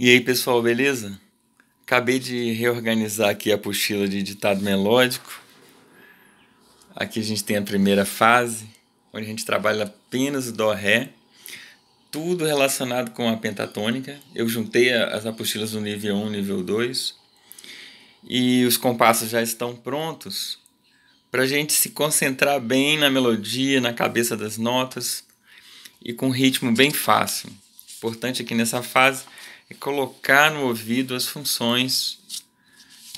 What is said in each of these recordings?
E aí, pessoal, beleza? Acabei de reorganizar aqui a apostila de ditado melódico. Aqui a gente tem a primeira fase, onde a gente trabalha apenas o dó ré, tudo relacionado com a pentatônica. Eu juntei as apostilas do nível 1, nível 2, e os compassos já estão prontos para a gente se concentrar bem na melodia, na cabeça das notas e com um ritmo bem fácil. Importante aqui é nessa fase é colocar no ouvido as funções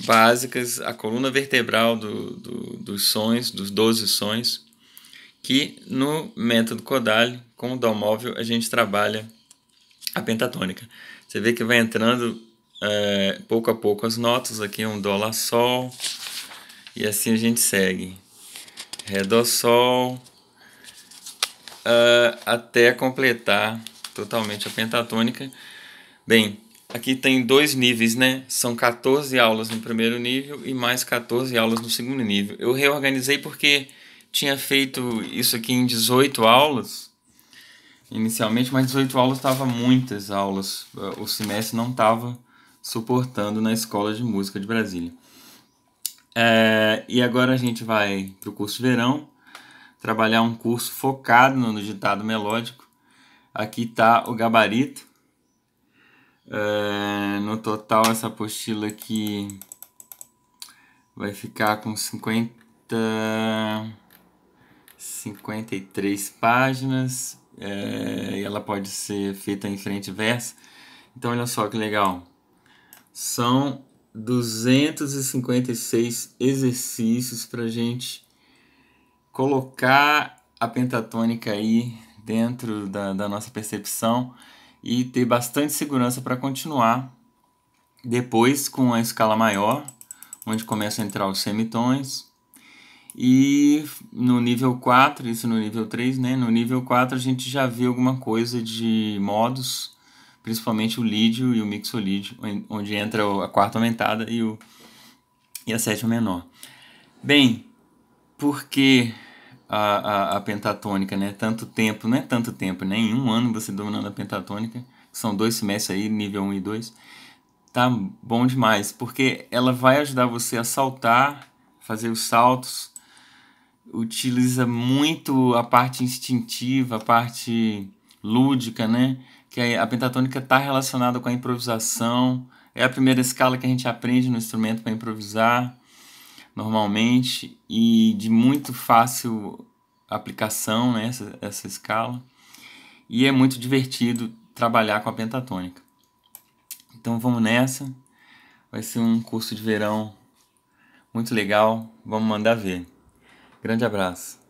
básicas, a coluna vertebral do, do, dos sons, dos 12 sons, que no método Kodaly, com o dó móvel, a gente trabalha a pentatônica. Você vê que vai entrando é, pouco a pouco as notas, aqui um Dó, Lá, Sol, e assim a gente segue. Ré, Dó, Sol, uh, até completar totalmente a pentatônica, Bem, aqui tem dois níveis, né? São 14 aulas no primeiro nível e mais 14 aulas no segundo nível. Eu reorganizei porque tinha feito isso aqui em 18 aulas inicialmente, mas 18 aulas estava muitas aulas. O semestre não estava suportando na Escola de Música de Brasília. É, e agora a gente vai para o curso de verão trabalhar um curso focado no ditado melódico. Aqui está o gabarito é, no total, essa apostila aqui vai ficar com 50, 53 páginas. É, e ela pode ser feita em frente e verso. Então, olha só que legal. São 256 exercícios para gente colocar a pentatônica aí dentro da, da nossa percepção e ter bastante segurança para continuar. Depois, com a escala maior, onde começa a entrar os semitons. E no nível 4, isso no nível 3, né? No nível 4 a gente já vê alguma coisa de modos, principalmente o lídio e o mixolídio, onde entra a quarta aumentada e, o, e a sétima menor. Bem, porque a, a, a pentatônica, né? Tanto tempo, não é tanto tempo, né? Em um ano você dominando a pentatônica, são dois semestres aí, nível 1 e 2, tá bom demais, porque ela vai ajudar você a saltar, fazer os saltos, utiliza muito a parte instintiva, a parte lúdica, né? Que a pentatônica está relacionada com a improvisação, é a primeira escala que a gente aprende no instrumento para improvisar normalmente e de muito fácil aplicação né, essa escala. E é muito divertido trabalhar com a pentatônica. Então vamos nessa. Vai ser um curso de verão muito legal. Vamos mandar ver. Grande abraço.